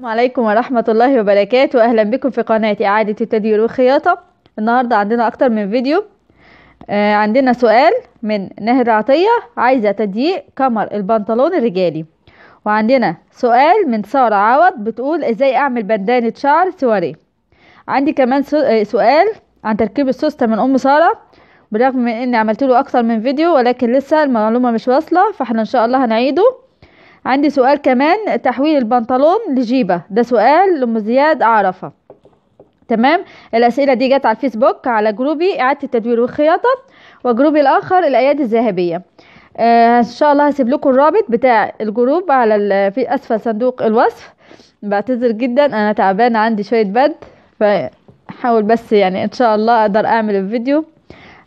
السلام عليكم ورحمة الله وبركاته أهلا بكم في قناة إعادة التدوير والخياطة النهاردة عندنا أكتر من فيديو آه عندنا سؤال من نهر عطية عايزة تضييق كمر البنطلون الرجالي وعندنا سؤال من سارة عوض بتقول إزاي أعمل بندانة شعر سواري عندي كمان آه، سؤال عن تركيب السوستة من أم سارة بالرغم من إني عملت له أكتر من فيديو ولكن لسه المعلومة مش واصلة فإحنا إن شاء الله هنعيده عندي سؤال كمان تحويل البنطلون لجيبة ده سؤال لأم زياد أعرفه تمام الأسئلة دي جت على الفيسبوك على جروبي إعادة التدوير والخياطة وجروبي الآخر الأيادي الذهبية آه إن شاء الله هسيب لكم الرابط بتاع الجروب على في أسفل صندوق الوصف بعتذر جدا أنا تعبانة عندي شوية بد فحاول بس يعني إن شاء الله أقدر أعمل الفيديو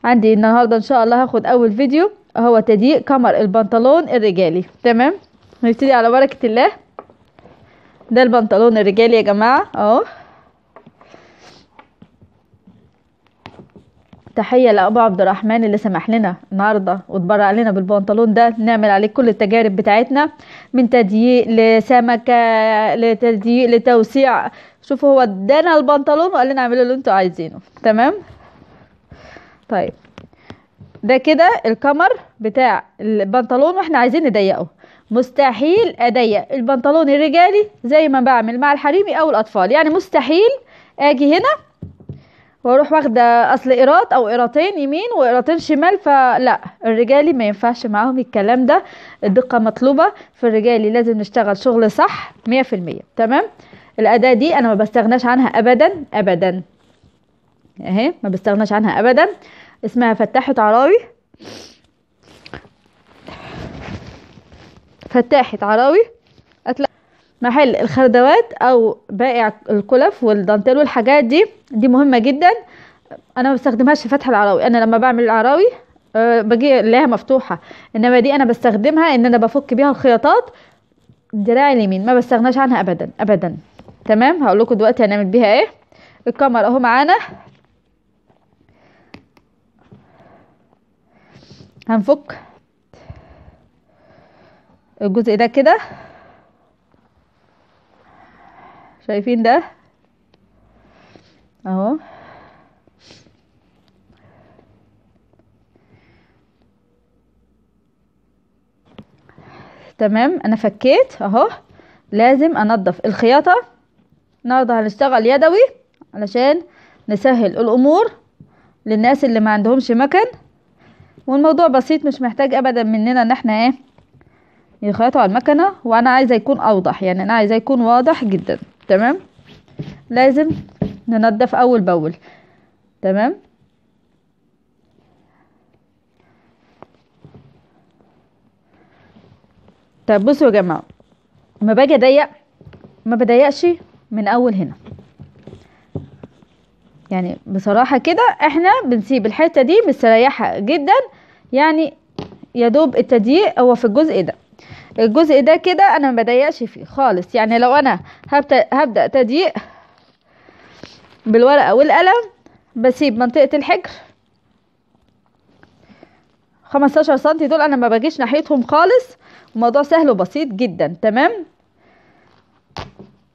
عندي النهاردة إن شاء الله هاخد أول فيديو هو تضييق كمر البنطلون الرجالي تمام نبتدي على بركة الله ده البنطلون الرجالي يا جماعة اهو تحية لأبو عبد الرحمن اللي سمح لنا النهاردة وتبرع لنا بالبنطلون ده نعمل عليه كل التجارب بتاعتنا من تضييق لسمكة لتضييق لتوسيع شوفوا هو ادانا البنطلون وقال لنا اعملوا اللي انتوا عايزينه تمام طيب ده كده الكمر بتاع البنطلون واحنا عايزين نضيقه مستحيل أضيق البنطلون الرجالي زي ما بعمل مع الحريمي أو الأطفال يعني مستحيل أجي هنا واروح واخده اصل قيراط او قيراطين يمين وقيراطين شمال فلا الرجالي ما ينفعش معاهم الكلام ده الدقه مطلوبه في الرجالي لازم نشتغل شغل صح 100% تمام الاداه دي انا ما بستغناش عنها ابدا ابدا اهي ما بستغناش عنها ابدا اسمها فتحت عراوي فتاحة عراوي هتلاقي محل الخردوات او بائع الكلف والدانتيل والحاجات دي دي مهمه جدا انا ما بستخدمهاش في فتح العراوي انا لما بعمل العراوي آه، بجي لها مفتوحه انما دي انا بستخدمها ان انا بفك بيها الخياطات دراعي اليمين ما بستغناش عنها ابدا ابدا تمام هقول لكم دلوقتي هنعمل بيها ايه الكاميرا اهو معانا هنفك الجزء ده كده شايفين ده اهو تمام انا فكيت اهو لازم انضف الخياطة النهاردة هنشتغل يدوي علشان نسهل الامور للناس اللي ما عندهمش مكن والموضوع بسيط مش محتاج ابدا مننا ان احنا ايه يخيطوا على المكنة وانا عايزة يكون اوضح يعني انا عايزة يكون واضح جدا تمام لازم ننضف اول باول تمام طب بصوا يا جماعة ما باجي اضيق ما بضيقش من اول هنا يعني بصراحة كده احنا بنسيب الحتة دي مستريحة جدا يعني يا دوب التضييق هو في الجزء ده الجزء ده كده انا ما بضيقش فيه خالص يعني لو انا هبدا تضييق بالورقه والقلم بسيب منطقه الحجر 15 سم دول انا ما باجيش ناحيتهم خالص الموضوع سهل وبسيط جدا تمام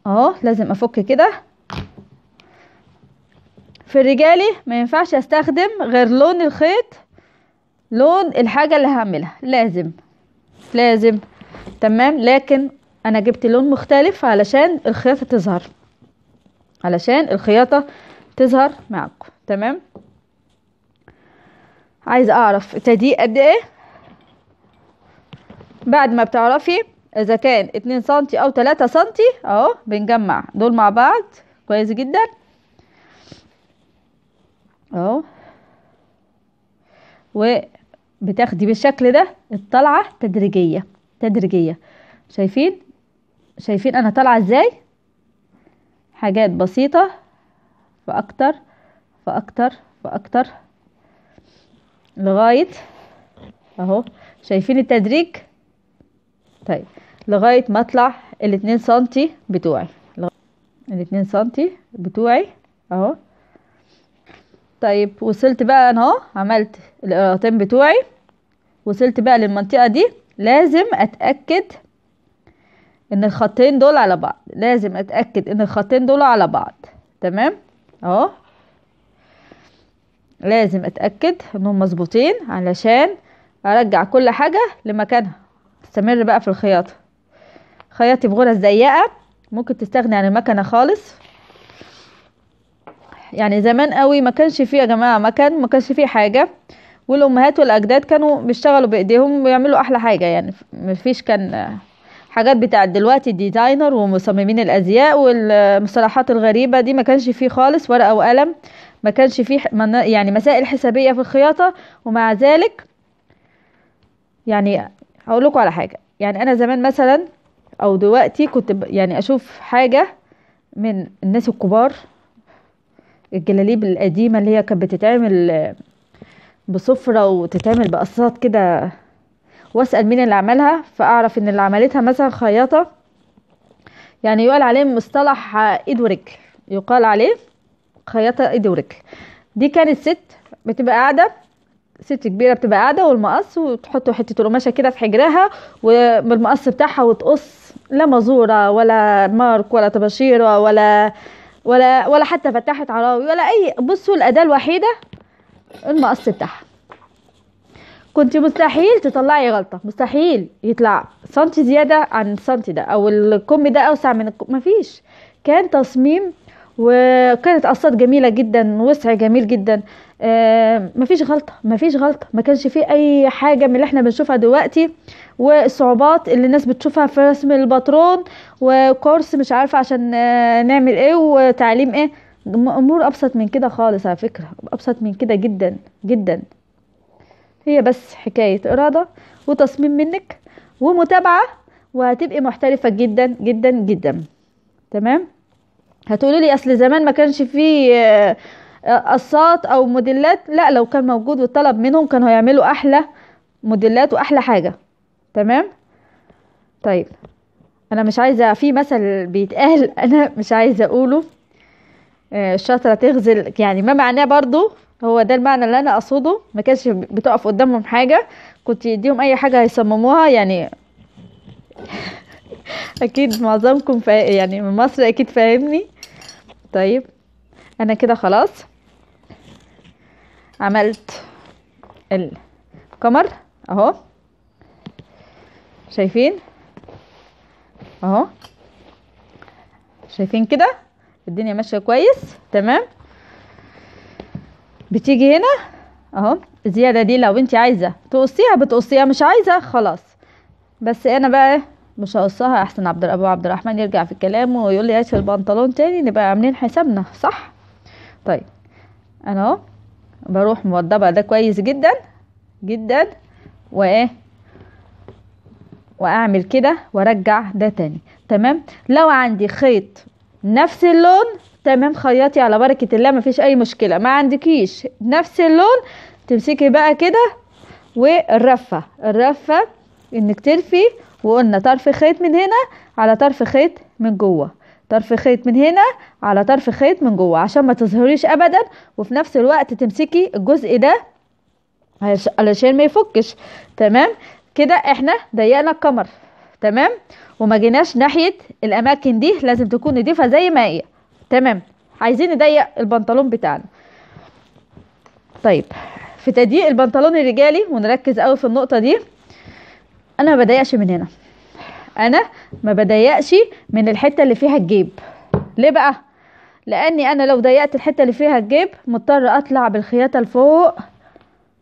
اهو لازم افك كده في رجالي ما ينفعش استخدم غير لون الخيط لون الحاجه اللي هعملها لازم لازم تمام لكن انا جبت لون مختلف علشان الخياطة تظهر علشان الخياطة تظهر معاكم تمام عايزه اعرف التضييق قد ايه بعد ما بتعرفي اذا كان اتنين سنتي او تلاتة سنتي اهو بنجمع دول مع بعض كويس جدا اهو وبتاخدي بالشكل ده الطلعه تدريجيه تدريجية شايفين شايفين انا طالعة ازاي حاجات بسيطة فاكتر فاكتر فاكتر لغاية اهو شايفين التدريج طيب لغاية ما اطلع الاتنين سنتي بتوعي الاتنين سنتي بتوعي اهو طيب وصلت بقى انا اهو عملت القراءتين بتوعي وصلت بقى للمنطقة دي لازم اتاكد ان الخطين دول على بعض لازم اتاكد ان الخطين دول على بعض تمام اهو لازم اتاكد انهم مظبوطين علشان ارجع كل حاجه لمكانها استمر بقى في الخياطه خياطي بغرز ضيقه ممكن تستغني عن المكنه خالص يعني زمان قوي ما كانش فيه يا جماعه مكان ما كانش فيه حاجه والامهات والاجداد كانوا بيشتغلوا بايديهم ويعملوا احلى حاجه يعني مفيش كان حاجات بتاعه دلوقتي الديزاينر ومصممين الازياء والمصطلحات الغريبه دي ما كانش فيه خالص ورقه وقلم ما كانش فيه يعني مسائل حسابيه في الخياطه ومع ذلك يعني هقول لكم على حاجه يعني انا زمان مثلا او دلوقتي كنت يعني اشوف حاجه من الناس الكبار الجلاليب القديمه اللي هي كانت بتتعمل بسفرة وتتعمل بقصات كده واسأل مين اللي عملها فأعرف إن اللي عملتها مثلا خياطة يعني يقال عليه مصطلح ايد ورجل يقال عليه خياطة ايد ورجل دي كانت ست بتبقى قاعدة ست كبيرة بتبقى قاعدة والمقص وتحط حتة القماشة كده في حجرها وبالمقص بتاعها وتقص لا مزورة ولا مارك ولا طباشيرة ولا ولا ولا حتى فتحت عراوي ولا اي بصوا الاداه الوحيده المقص بتاعها كنت مستحيل تطلعي غلطة مستحيل يطلع سنتي زيادة عن السنتي ده او الكم ده اوسع من الكم مفيش كان تصميم وكانت قصات جميلة جدا وسع جميل جدا آه مفيش غلطة مفيش غلطة ما كانش فيه اي حاجة من اللي احنا بنشوفها دلوقتي والصعوبات اللي الناس بتشوفها في رسم الباترون وكورس مش عارفة عشان آه نعمل ايه وتعليم ايه امور ابسط من كده خالص على فكره ابسط من كده جدا جدا هي بس حكايه اراده وتصميم منك ومتابعه وهتبقي محترفه جدا جدا جدا تمام هتقولي لي اصل زمان ما كانش فيه آه، قصات او موديلات لا لو كان موجود وطلب منهم كانوا هيعملوا احلى موديلات واحلى حاجه تمام طيب انا مش عايزه في مثل بيتقال انا مش عايزه اقوله آه، الشاطرة تغزل يعني ما معناه برضو هو ده المعنى اللي انا اقصده ما كانش بتقف قدامهم حاجة كنت يديهم اي حاجة هيصمموها يعني اكيد معظمكم يعني من مصر اكيد فاهمني طيب انا كده خلاص عملت القمر اهو شايفين اهو شايفين كده الدنيا ماشيه كويس تمام بتيجي هنا اهو الزياده دي لو انت عايزه تقصيها بتقصيها مش عايزه خلاص بس انا بقى إيه، مش هقصها احسن عبد ابو عبد الرحمن يرجع في الكلام ويقول لي هات البنطلون تاني نبقى عاملين حسابنا صح طيب انا اهو بروح موضبه ده كويس جدا جدا وايه واعمل كده وارجع ده تاني تمام لو عندي خيط نفس اللون تمام خيطي على بركة الله مفيش اي مشكلة ما عندكيش نفس اللون تمسكي بقى كده والرفة الرفة انك ترفي وقلنا طرف خيط من هنا على طرف خيط من جوه طرف خيط من هنا على طرف خيط من جوه عشان ما تظهريش ابدا وفي نفس الوقت تمسكي الجزء ده علشان ما يفكش تمام كده احنا ضيقنا القمر تمام وما جيناش ناحيه الاماكن دي لازم تكون نضيفه زي ما هي تمام عايزين نضيق البنطلون بتاعنا طيب في تضييق البنطلون الرجالي ونركز قوي في النقطه دي انا ما بضيقش من هنا انا ما بضيقش من الحته اللي فيها الجيب ليه بقى لاني انا لو ضيقت الحته اللي فيها الجيب مضطر اطلع بالخياطه لفوق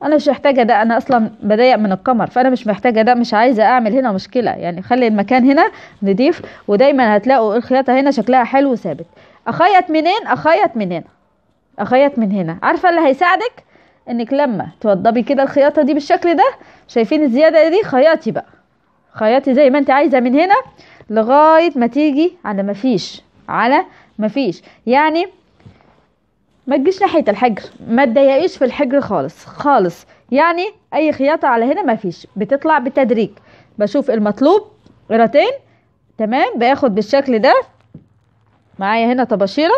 انا مش محتاجه ده انا اصلا بضيق من القمر فانا مش محتاجه ده مش عايزه اعمل هنا مشكله يعني خلي المكان هنا نضيف ودايما هتلاقوا الخياطه هنا شكلها حلو ثابت اخيط منين اخيط من هنا اخيط من هنا عارفه اللي هيساعدك انك لما توضبي كده الخياطه دي بالشكل ده شايفين الزياده دي خياطي بقى خياطي زي ما انت عايزه من هنا لغايه ما تيجي على ما فيش على ما فيش يعني ما تجيش ناحيه الحجر ما تضايقيش في الحجر خالص خالص يعني اي خياطه على هنا ما فيش بتطلع بالتدريج بشوف المطلوب قراتين تمام باخد بالشكل ده معايا هنا طباشيره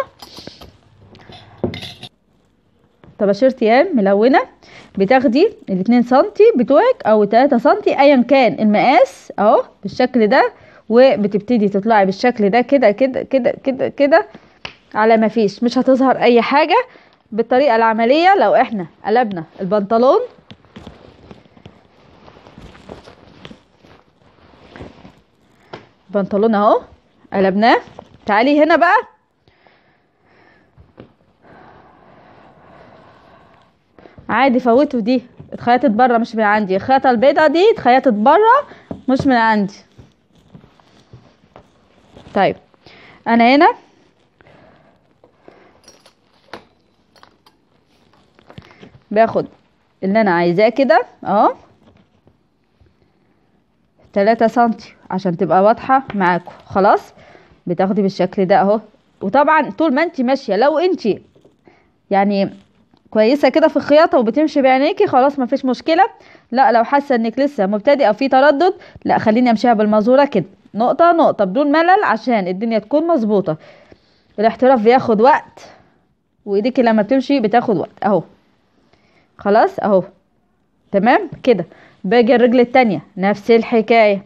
طباشير تيام ملونه بتاخدي الاتنين سنتي بتوعك او تلاتة سنتي ايا كان المقاس اهو بالشكل ده وبتبتدي تطلعي بالشكل ده كده كده كده كده كده على ما فيش مش هتظهر اي حاجة بالطريقة العملية لو احنا قلبنا البنطلون بنطلون اهو قلبناه تعالي هنا بقى عادي فوتوا دي اتخيطت بره مش من عندي الخيطه البيضه دي اتخيطت بره مش من عندي طيب انا هنا باخد اللي انا عايزاه كده اهو تلاتة سنتي عشان تبقى واضحة معاكم خلاص بتاخدي بالشكل ده اهو وطبعا طول ما انت ماشية لو انت يعني كويسة كده في الخياطة وبتمشي بعينيكي خلاص مفيش مشكلة لا لو حاسة انك لسه مبتدئة في تردد لا خليني امشيها بالمزورة كده نقطة نقطة بدون ملل عشان الدنيا تكون مظبوطة الاحتراف بياخد وقت وايديكي لما بتمشي بتاخد وقت اهو خلاص اهو تمام كده باجي الرجل التانية نفس الحكاية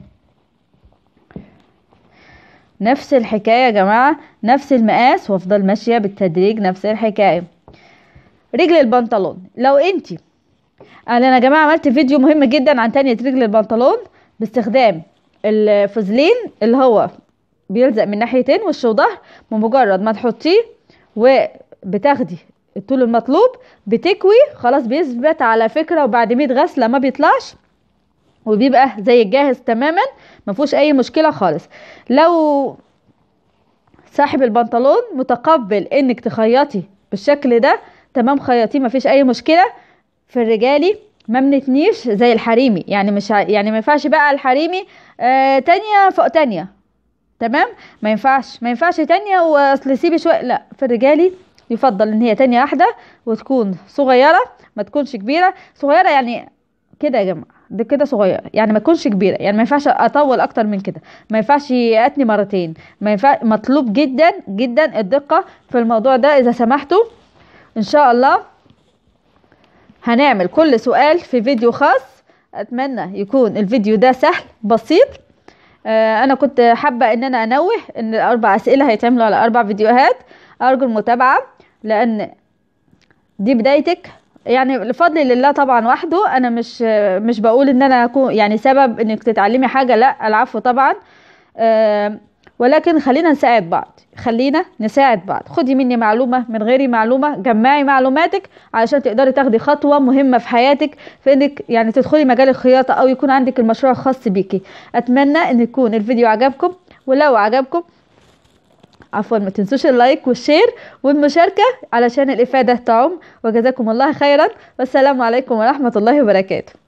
نفس الحكاية يا جماعة نفس المقاس وافضل ماشية بالتدريج نفس الحكاية رجل البنطلون لو انتي انا يا جماعة عملت فيديو مهم جدا عن تانية رجل البنطلون باستخدام الفوزلين اللي هو بيلزق من ناحيتين وش وظهر بمجرد ما تحطيه وبتاخدي الطول المطلوب بتكوي خلاص بيثبت على فكرة وبعد 100 غسلة ما بيطلعش وبيبقى زي الجاهز تماما ما فيهوش اي مشكلة خالص لو صاحب البنطلون متقبل انك تخيطي بالشكل ده تمام ما مفيش اي مشكلة في الرجالي ما منتنيش زي الحريمي يعني مش يعني ما ينفعش بقى الحريمي آه تانية فوق تانية تمام ما ينفعش ما ينفعش تانية واصل سيبي شوية لا في الرجالي يفضل ان هي تانية واحدة وتكون صغيرة ما تكونش كبيرة صغيرة يعني كده يا جماعة ده كده صغير يعني ما تكونش كبيره يعني ما ينفعش اطول اكتر من كده ما ينفعش اتني مرتين ما ينفع مطلوب جدا جدا الدقه في الموضوع ده اذا سمحتوا ان شاء الله هنعمل كل سؤال في فيديو خاص اتمنى يكون الفيديو ده سهل بسيط آه، انا كنت حابه ان انا انوه ان الاربع اسئله هيتعملوا على اربع فيديوهات ارجو المتابعه لان دي بدايتك يعني الفضل لله طبعا وحده انا مش مش بقول ان انا اكون يعني سبب انك تتعلمي حاجه لا العفو طبعا ولكن خلينا نساعد بعض خلينا نساعد بعض خدي مني معلومه من غيري معلومه جمعي معلوماتك علشان تقدري تاخدي خطوه مهمه في حياتك في انك يعني تدخلي مجال الخياطه او يكون عندك المشروع الخاص بيكي اتمنى ان يكون الفيديو عجبكم ولو عجبكم عفوا ما تنسوش اللايك والشير والمشاركة علشان الإفادة تعم وجزاكم الله خيرا والسلام عليكم ورحمة الله وبركاته